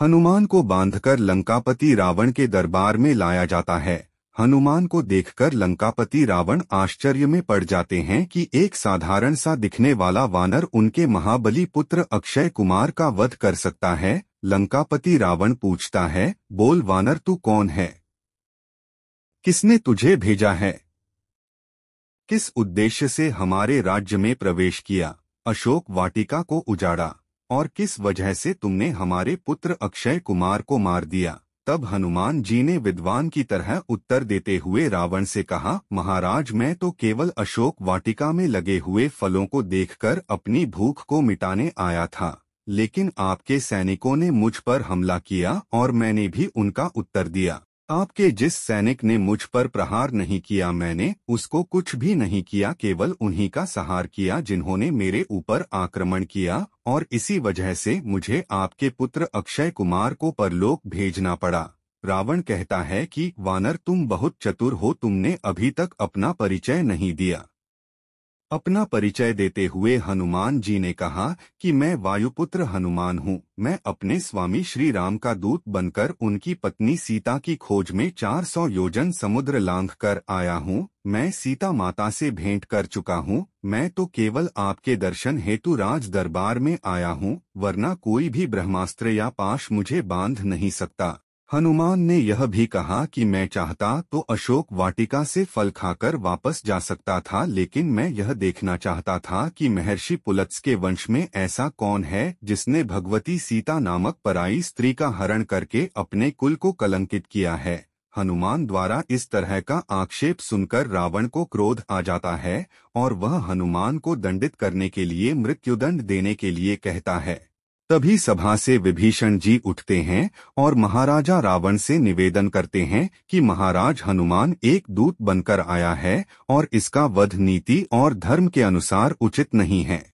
हनुमान को बांधकर लंकापति रावण के दरबार में लाया जाता है हनुमान को देखकर लंकापति रावण आश्चर्य में पड़ जाते हैं कि एक साधारण सा दिखने वाला वानर उनके महाबली पुत्र अक्षय कुमार का वध कर सकता है लंकापति रावण पूछता है बोल वानर तू कौन है किसने तुझे भेजा है किस उद्देश्य से हमारे राज्य में प्रवेश किया अशोक वाटिका को उजाड़ा और किस वजह से तुमने हमारे पुत्र अक्षय कुमार को मार दिया तब हनुमान जी ने विद्वान की तरह उत्तर देते हुए रावण से कहा महाराज मैं तो केवल अशोक वाटिका में लगे हुए फलों को देखकर अपनी भूख को मिटाने आया था लेकिन आपके सैनिकों ने मुझ पर हमला किया और मैंने भी उनका उत्तर दिया आपके जिस सैनिक ने मुझ पर प्रहार नहीं किया मैंने उसको कुछ भी नहीं किया केवल उन्हीं का सहार किया जिन्होंने मेरे ऊपर आक्रमण किया और इसी वजह से मुझे आपके पुत्र अक्षय कुमार को परलोक भेजना पड़ा रावण कहता है कि वानर तुम बहुत चतुर हो तुमने अभी तक अपना परिचय नहीं दिया अपना परिचय देते हुए हनुमान जी ने कहा कि मैं वायुपुत्र हनुमान हूँ मैं अपने स्वामी श्री राम का दूत बनकर उनकी पत्नी सीता की खोज में 400 योजन समुद्र लांघ कर आया हूँ मैं सीता माता से भेंट कर चुका हूँ मैं तो केवल आपके दर्शन हेतु राज दरबार में आया हूँ वरना कोई भी ब्रह्मास्त्र या पाश मुझे बांध नहीं सकता हनुमान ने यह भी कहा कि मैं चाहता तो अशोक वाटिका से फल खाकर वापस जा सकता था लेकिन मैं यह देखना चाहता था कि महर्षि पुलत्स के वंश में ऐसा कौन है जिसने भगवती सीता नामक पराई स्त्री का हरण करके अपने कुल को कलंकित किया है हनुमान द्वारा इस तरह का आक्षेप सुनकर रावण को क्रोध आ जाता है और वह हनुमान को दंडित करने के लिए मृत्युदंड देने के लिए कहता है तभी सभा से विभीषण जी उठते हैं और महाराजा रावण से निवेदन करते हैं कि महाराज हनुमान एक दूत बनकर आया है और इसका वध नीति और धर्म के अनुसार उचित नहीं है